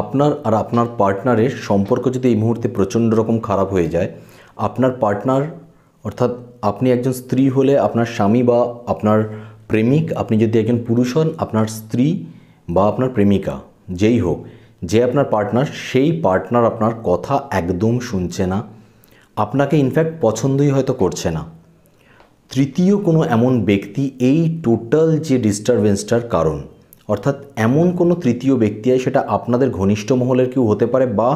আপনার আর আপনার পার্টনারের সম্পর্ক যদি এই মুহূর্তে প্রচণ্ড রকম খারাপ হয়ে যায় আপনার পার্টনার অর্থাৎ আপনি একজন স্ত্রী হলে আপনার স্বামী বা আপনার প্রেমিক আপনি যদি একজন পুরুষ হন আপনার স্ত্রী বা আপনার প্রেমিকা যেই হোক যে আপনার পার্টনার সেই পার্টনার আপনার কথা একদম শুনছে না আপনাকে ইনফ্যাক্ট পছন্দই হয়তো করছে না তৃতীয় কোনো এমন ব্যক্তি এই টোটাল যে ডিস্টারবেন্সটার কারণ অর্থাৎ এমন কোনো তৃতীয় ব্যক্তি হয় সেটা আপনাদের ঘনিষ্ঠ মহলের কেউ হতে পারে বা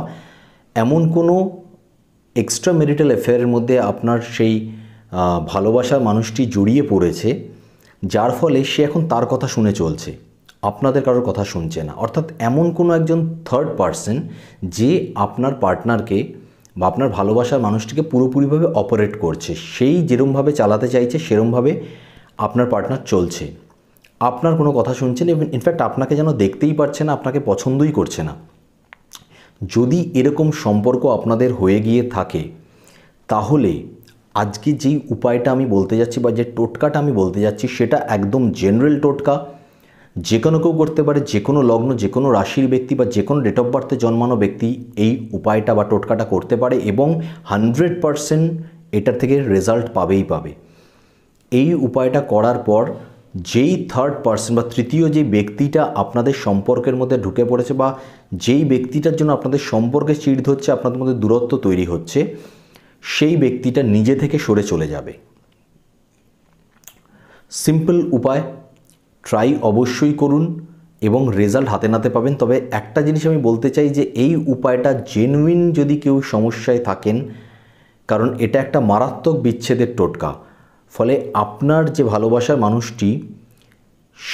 এমন কোনো এক্সট্রা মেরিটাল অ্যাফেয়ারের মধ্যে আপনার সেই ভালোবাসার মানুষটি জড়িয়ে পড়েছে যার ফলে সে এখন তার কথা শুনে চলছে আপনাদের কারোর কথা শুনছে না অর্থাৎ এমন কোনো একজন থার্ড পার্সন যে আপনার পার্টনারকে বা আপনার ভালোবাসার মানুষটিকে পুরোপুরিভাবে অপারেট করছে সেই যেরমভাবে চালাতে চাইছে সেরমভাবে আপনার পার্টনার চলছে আপনার কোনো কথা শুনছে না এবং ইনফ্যাক্ট আপনাকে যেন দেখতেই পারছে না আপনাকে পছন্দই করছে না যদি এরকম সম্পর্ক আপনাদের হয়ে গিয়ে থাকে তাহলে আজকে যেই উপায়টা আমি বলতে যাচ্ছি বা যে টোটকাটা আমি বলতে যাচ্ছি সেটা একদম জেনারেল টোটকা যে কোনো কেউ করতে পারে যে কোনো লগ্ন যে কোনো রাশির ব্যক্তি বা যে কোনো ডেট অফ বার্থে জন্মানো ব্যক্তি এই উপায়টা বা টোটকাটা করতে পারে এবং হানড্রেড পারসেন্ট এটার থেকে রেজাল্ট পাবেই পাবে এই উপায়টা করার পর যেই থার্ড পার্সন বা তৃতীয় যে ব্যক্তিটা আপনাদের সম্পর্কের মধ্যে ঢুকে পড়েছে বা যেই ব্যক্তিটার জন্য আপনাদের সম্পর্কে চিড় ধরছে আপনাদের মধ্যে দূরত্ব তৈরি হচ্ছে সেই ব্যক্তিটা নিজে থেকে সরে চলে যাবে সিম্পল উপায় ট্রাই অবশ্যই করুন এবং রেজাল্ট হাতে নাতে পাবেন তবে একটা জিনিস আমি বলতে চাই যে এই উপায়টা জেনুইন যদি কেউ সমস্যায় থাকেন কারণ এটা একটা মারাত্মক বিচ্ছেদের টোটকা ফলে আপনার যে ভালোবাসার মানুষটি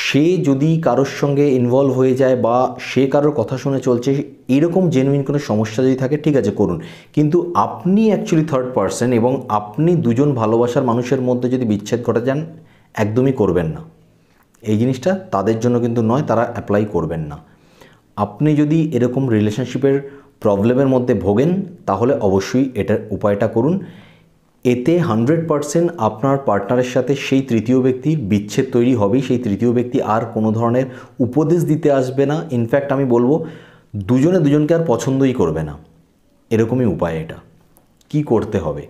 সে যদি কারোর সঙ্গে ইনভলভ হয়ে যায় বা সে কারোর কথা শুনে চলছে এরকম জেনুইন কোনো সমস্যা যদি থাকে ঠিক আছে করুন কিন্তু আপনি অ্যাকচুয়ালি থার্ড পারসন এবং আপনি দুজন ভালোবাসার মানুষের মধ্যে যদি বিচ্ছেদ ঘটে যান একদমই করবেন না এই জিনিসটা তাদের জন্য কিন্তু নয় তারা অ্যাপ্লাই করবেন না আপনি যদি এরকম রিলেশনশিপের প্রবলেমের মধ্যে ভোগেন তাহলে অবশ্যই এটার উপায়টা করুন এতে হান্ড্রেড পারসেন্ট আপনার পার্টনারের সাথে সেই তৃতীয় ব্যক্তির বিচ্ছেদ তৈরি হবেই সেই তৃতীয় ব্যক্তি আর কোনো ধরনের উপদেশ দিতে আসবে না ইনফ্যাক্ট আমি বলবো দুজনে দুজনকে আর পছন্দই করবে না এরকমই উপায় এটা কি করতে হবে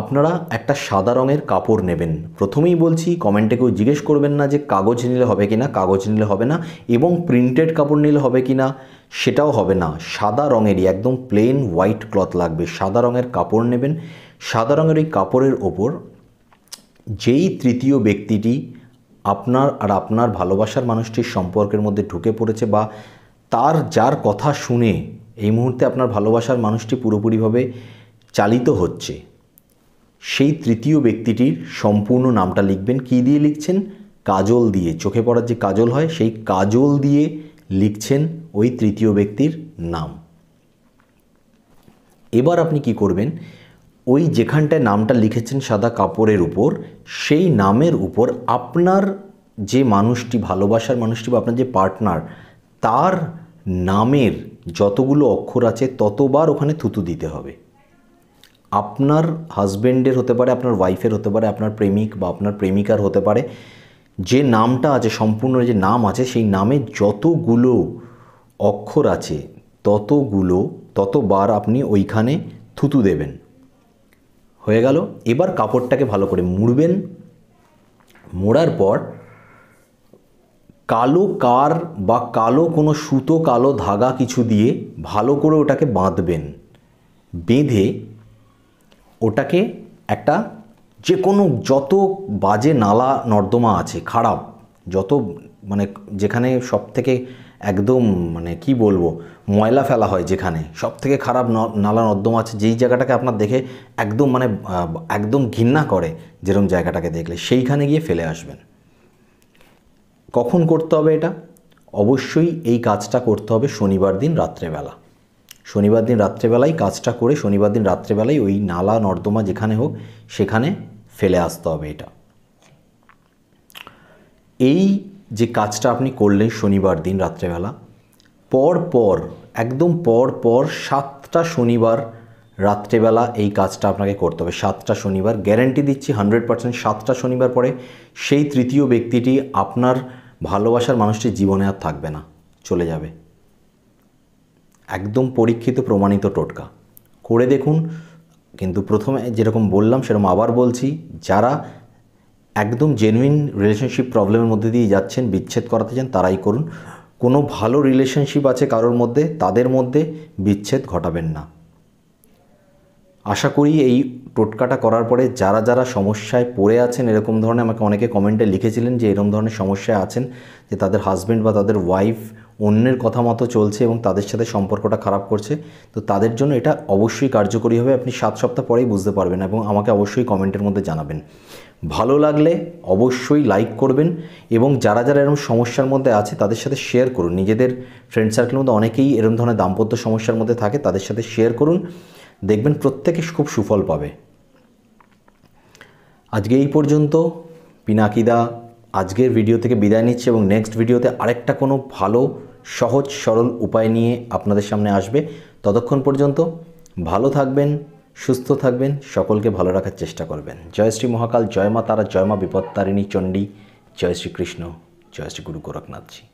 আপনারা একটা সাদা রঙের কাপড় নেবেন প্রথমেই বলছি কমেন্টে কেউ জিজ্ঞেস করবেন না যে কাগজ নিলে হবে কি না কাগজ নিলে হবে না এবং প্রিন্টেড কাপড় নিলে হবে কি না সেটাও হবে না সাদা রঙেরই একদম প্লেন হোয়াইট ক্লথ লাগবে সাদা রঙের কাপড় নেবেন সাদা রঙের ওই কাপড়ের ওপর যেই তৃতীয় ব্যক্তিটি আপনার আর আপনার ভালোবাসার মানুষটির সম্পর্কের মধ্যে ঢুকে পড়েছে বা তার যার কথা শুনে এই মুহূর্তে আপনার ভালোবাসার মানুষটি পুরোপুরিভাবে চালিত হচ্ছে সেই তৃতীয় ব্যক্তিটির সম্পূর্ণ নামটা লিখবেন কি দিয়ে লিখছেন কাজল দিয়ে চোখে পড়ার যে কাজল হয় সেই কাজল দিয়ে লিখছেন ওই তৃতীয় ব্যক্তির নাম এবার আপনি কি করবেন ওই যেখানটায় নামটা লিখেছেন সাদা কাপড়ের উপর সেই নামের উপর আপনার যে মানুষটি ভালোবাসার মানুষটি বা আপনার যে পার্টনার তার নামের যতগুলো অক্ষর আছে ততবার ওখানে থুতু দিতে হবে আপনার হাজব্যান্ডের হতে পারে আপনার ওয়াইফের হতে পারে আপনার প্রেমিক বা আপনার প্রেমিকার হতে পারে যে নামটা আছে সম্পূর্ণ যে নাম আছে সেই নামে যতগুলো অক্ষর আছে ততগুলো ততবার আপনি ওইখানে থুতু দেবেন হয়ে গেল এবার কাপড়টাকে ভালো করে মুড়বেন মোড়ার পর কালো কার বা কালো কোনো সুতো কালো ধাগা কিছু দিয়ে ভালো করে ওটাকে বাঁধবেন বেঁধে ওটাকে একটা যে কোনো যত বাজে নালা নর্দমা আছে খারাপ যত মানে যেখানে সব থেকে একদম মানে কি বলবো ময়লা ফেলা হয় যেখানে সব থেকে খারাপ নালা নর্দমা আছে যেই জায়গাটাকে আপনার দেখে একদম মানে একদম ঘৃণা করে যেরকম জায়গাটাকে দেখলে সেইখানে গিয়ে ফেলে আসবেন কখন করতে হবে এটা অবশ্যই এই কাজটা করতে হবে শনিবার দিন রাত্রেবেলা শনিবার দিন রাত্রেবেলায় কাজটা করে শনিবার দিন রাত্রেবেলায় ওই নালা নর্দমা যেখানে হোক সেখানে ফেলে আসতে হবে এটা এই যে কাজটা আপনি করলেন শনিবার দিন রাত্রেবেলা পর পর একদম পর পর সাতটা শনিবার রাত্রেবেলা এই কাজটা আপনাকে করতে হবে সাতটা শনিবার গ্যারেন্টি দিচ্ছি হান্ড্রেড পার্সেন্ট সাতটা শনিবার পরে সেই তৃতীয় ব্যক্তিটি আপনার ভালোবাসার মানুষটির জীবনে আর থাকবে না চলে যাবে একদম পরীক্ষিত প্রমাণিত টোটকা করে দেখুন কিন্তু প্রথমে যেরকম বললাম সেরকম আবার বলছি যারা একদম জেনুইন রিলেশনশিপ প্রবলেমের মধ্যে দিয়ে যাচ্ছেন বিচ্ছেদ করাতে চান তারাই করুন কোনো ভালো রিলেশনশিপ আছে কারোর মধ্যে তাদের মধ্যে বিচ্ছেদ ঘটাবেন না আশা করি এই টোটকাটা করার পরে যারা যারা সমস্যায় পড়ে আছেন এরকম ধরনের আমাকে অনেকে কমেন্টে লিখেছিলেন যে এরকম ধরনের সমস্যায় আছেন যে তাদের হাজব্যান্ড বা তাদের ওয়াইফ অন্যের কথা মতো চলছে এবং তাদের সাথে সম্পর্কটা খারাপ করছে তো তাদের জন্য এটা অবশ্যই কার্যকরী হবে আপনি সাত সপ্তাহ পরেই বুঝতে পারবেন এবং আমাকে অবশ্যই কমেন্টের মধ্যে জানাবেন ভালো লাগলে অবশ্যই লাইক করবেন এবং যারা যারা এরকম সমস্যার মধ্যে আছে তাদের সাথে শেয়ার করুন নিজেদের ফ্রেন্ড সার্কেলের মধ্যে অনেকেই এরকম ধরনের দাম্পত্য সমস্যার মধ্যে থাকে তাদের সাথে শেয়ার করুন দেখবেন প্রত্যেকে খুব সুফল পাবে আজকে এই পর্যন্ত পিনাকিদা আজকের ভিডিও থেকে বিদায় নিচ্ছে এবং নেক্সট ভিডিওতে আরেকটা কোনো ভালো সহজ সরল উপায় নিয়ে আপনাদের সামনে আসবে ততক্ষণ পর্যন্ত ভালো থাকবেন সুস্থ থাকবেন সকলকে ভালো রাখার চেষ্টা করবেন জয় শ্রী মহাকাল জয় মা তারা জয় মা বিপত্তারিণী চণ্ডী জয় শ্রীকৃষ্ণ জয় শ্রী গুরু গোরখনাথজি